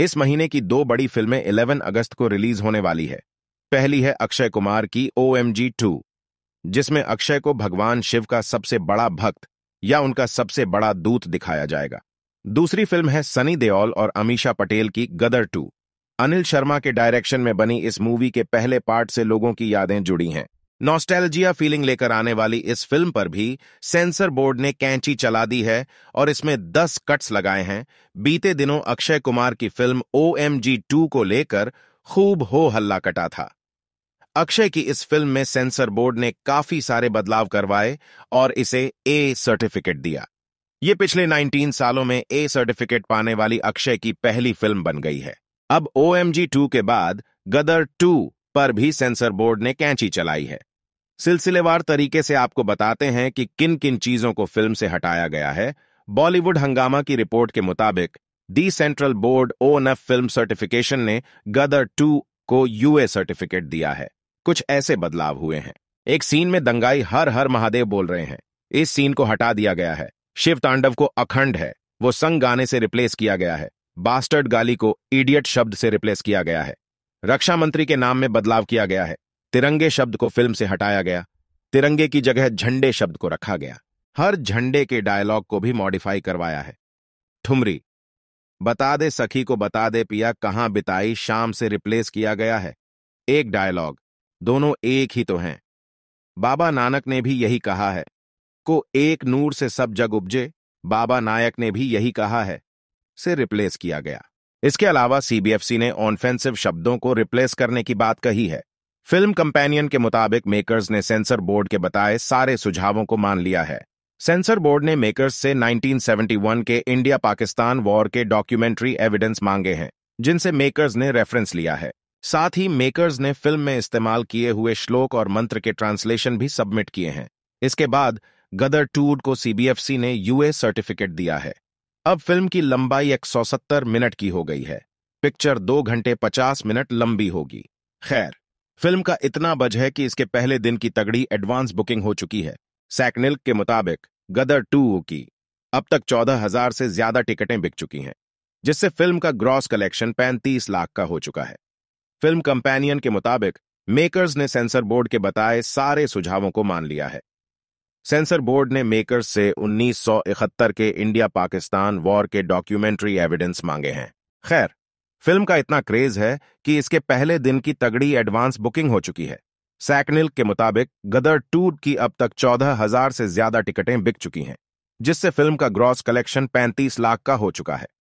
इस महीने की दो बड़ी फिल्में 11 अगस्त को रिलीज होने वाली है पहली है अक्षय कुमार की ओ एम जी टू जिसमें अक्षय को भगवान शिव का सबसे बड़ा भक्त या उनका सबसे बड़ा दूत दिखाया जाएगा दूसरी फिल्म है सनी देओल और अमीशा पटेल की गदर टू अनिल शर्मा के डायरेक्शन में बनी इस मूवी के पहले पार्ट से लोगों की यादें जुड़ी हैं नॉस्टैल्जिया फीलिंग लेकर आने वाली इस फिल्म पर भी सेंसर बोर्ड ने कैंची चला दी है और इसमें 10 कट्स लगाए हैं बीते दिनों अक्षय कुमार की फिल्म ओ एम को लेकर खूब हो हल्ला कटा था अक्षय की इस फिल्म में सेंसर बोर्ड ने काफी सारे बदलाव करवाए और इसे ए सर्टिफिकेट दिया ये पिछले 19 सालों में ए सर्टिफिकेट पाने वाली अक्षय की पहली फिल्म बन गई है अब ओ एम के बाद गदर टू पर भी सेंसर बोर्ड ने कैंची चलाई है सिलसिलेवार तरीके से आपको बताते हैं कि किन किन चीजों को फिल्म से हटाया गया है बॉलीवुड हंगामा की रिपोर्ट के मुताबिक the central board of film certification ने गदर टू को यूए सर्टिफिकेट दिया है कुछ ऐसे बदलाव हुए हैं एक सीन में दंगाई हर हर महादेव बोल रहे हैं इस सीन को हटा दिया गया है शिव तांडव को अखंड है वो संग गाने से रिप्लेस किया गया है बास्टर्ड गाली को इडियट शब्द से रिप्लेस किया गया है रक्षा मंत्री के नाम में बदलाव किया गया है तिरंगे शब्द को फिल्म से हटाया गया तिरंगे की जगह झंडे शब्द को रखा गया हर झंडे के डायलॉग को भी मॉडिफाई करवाया है ठुमरी बता दे सखी को बता दे पिया कहां बिताई शाम से रिप्लेस किया गया है एक डायलॉग दोनों एक ही तो हैं बाबा नानक ने भी यही कहा है को एक नूर से सब जग उपजे बाबा नायक ने भी यही कहा है से रिप्लेस किया गया इसके अलावा सीबीएफसी ने ऑनफेंसिव शब्दों को रिप्लेस करने की बात कही है फिल्म कंपेनियन के मुताबिक मेकर्स ने सेंसर बोर्ड के बताए सारे सुझावों को मान लिया है सेंसर बोर्ड ने मेकर्स से 1971 के इंडिया पाकिस्तान वॉर के डॉक्यूमेंट्री एविडेंस मांगे हैं जिनसे मेकर्स ने रेफरेंस लिया है साथ ही मेकर्स ने फिल्म में इस्तेमाल किए हुए श्लोक और मंत्र के ट्रांसलेशन भी सबमिट किए हैं इसके बाद गदर टूड को सीबीएफसी ने यूए सर्टिफिकेट दिया है अब फिल्म की लंबाई 170 मिनट की हो गई है पिक्चर दो घंटे 50 मिनट लंबी होगी खैर फिल्म का इतना बज है कि इसके पहले दिन की तगड़ी एडवांस बुकिंग हो चुकी है सैकनिल्क के मुताबिक गदर टू की अब तक चौदह हजार से ज्यादा टिकटें बिक चुकी हैं जिससे फिल्म का ग्रॉस कलेक्शन पैंतीस लाख का हो चुका है फिल्म कंपेनियन के मुताबिक मेकर्स ने सेंसर बोर्ड के बताए सारे सुझावों को मान लिया है सेंसर बोर्ड ने मेकर्स से 1971 के इंडिया पाकिस्तान वॉर के डॉक्यूमेंट्री एविडेंस मांगे हैं खैर फिल्म का इतना क्रेज है कि इसके पहले दिन की तगड़ी एडवांस बुकिंग हो चुकी है सैकनिल के मुताबिक गदर टू की अब तक चौदह हजार से ज्यादा टिकटें बिक चुकी हैं जिससे फिल्म का ग्रॉस कलेक्शन पैंतीस लाख का हो चुका है